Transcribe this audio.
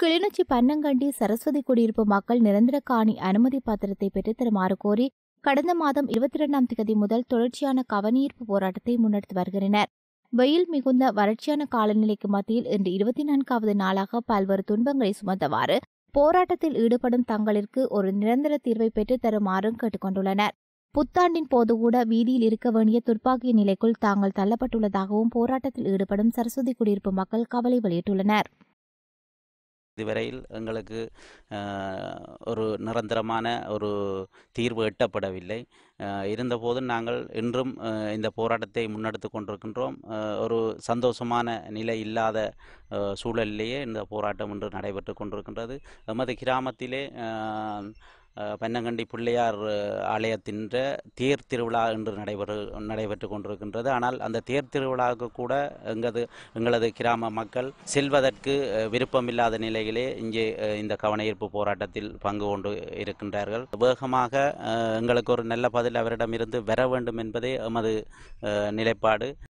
கிளிநொச்சி பன்னங்கண்டி சரஸ்வதி குடியிருப்பு மக்கள் நிரந்தர காணி அனுமதி பத்திரத்தை பெற்று தருமாறு கோரி கடந்த மாதம் இருபத்தி இரண்டாம் தேதி முதல் தொடர்ச்சியான கவனீர்ப்பு போராட்டத்தை முன்னெடுத்து வருகின்றனர் வெயில் மிகுந்த வறட்சியான காலநிலைக்கு மத்தியில் இன்று இருபத்தி நான்காவது நாளாக பல்வேறு துன்பங்களை சுமந்தவாறு போராட்டத்தில் ஈடுபடும் தங்களிற்கு ஒரு நிரந்தர தீர்வை பெற்று தருமாறும் கேட்டுக்கொண்டுள்ளனர் புத்தாண்டின் போது கூட வீதியில் இருக்க வேண்டிய துர்ப்பாக்கிய நிலைக்குள் தாங்கள் தள்ளப்பட்டுள்ளதாகவும் போராட்டத்தில் ஈடுபடும் சரஸ்வதி குடியிருப்பு மக்கள் கவலை வெளியிட்டுள்ளனர் இதுவரையில் எங்களுக்கு ஒரு நிரந்தரமான ஒரு தீர்வு எட்டப்படவில்லை இருந்தபோதும் நாங்கள் இன்றும் இந்த போராட்டத்தை முன்னெடுத்து கொண்டிருக்கின்றோம் ஒரு சந்தோஷமான நிலை இல்லாத சூழலிலேயே இந்த போராட்டம் இன்று நடைபெற்று கொண்டிருக்கின்றது எமது கிராமத்திலே பன்னங்கண்டி பிள்ளையார் ஆலயத்தின் தேர் திருவிழா என்று நடைபெறு நடைபெற்று கொண்டிருக்கின்றது ஆனால் அந்த தேர் திருவிழாவுக்கு கூட எங்களது எங்களது கிராம மக்கள் செல்வதற்கு விருப்பமில்லாத நிலையிலே இங்கே இந்த கவனயீர்ப்பு போராட்டத்தில் பங்கு கொண்டு இருக்கின்றார்கள் வேகமாக எங்களுக்கு ஒரு நல்ல பதில் அவரிடமிருந்து வர வேண்டும் என்பதே எமது நிலைப்பாடு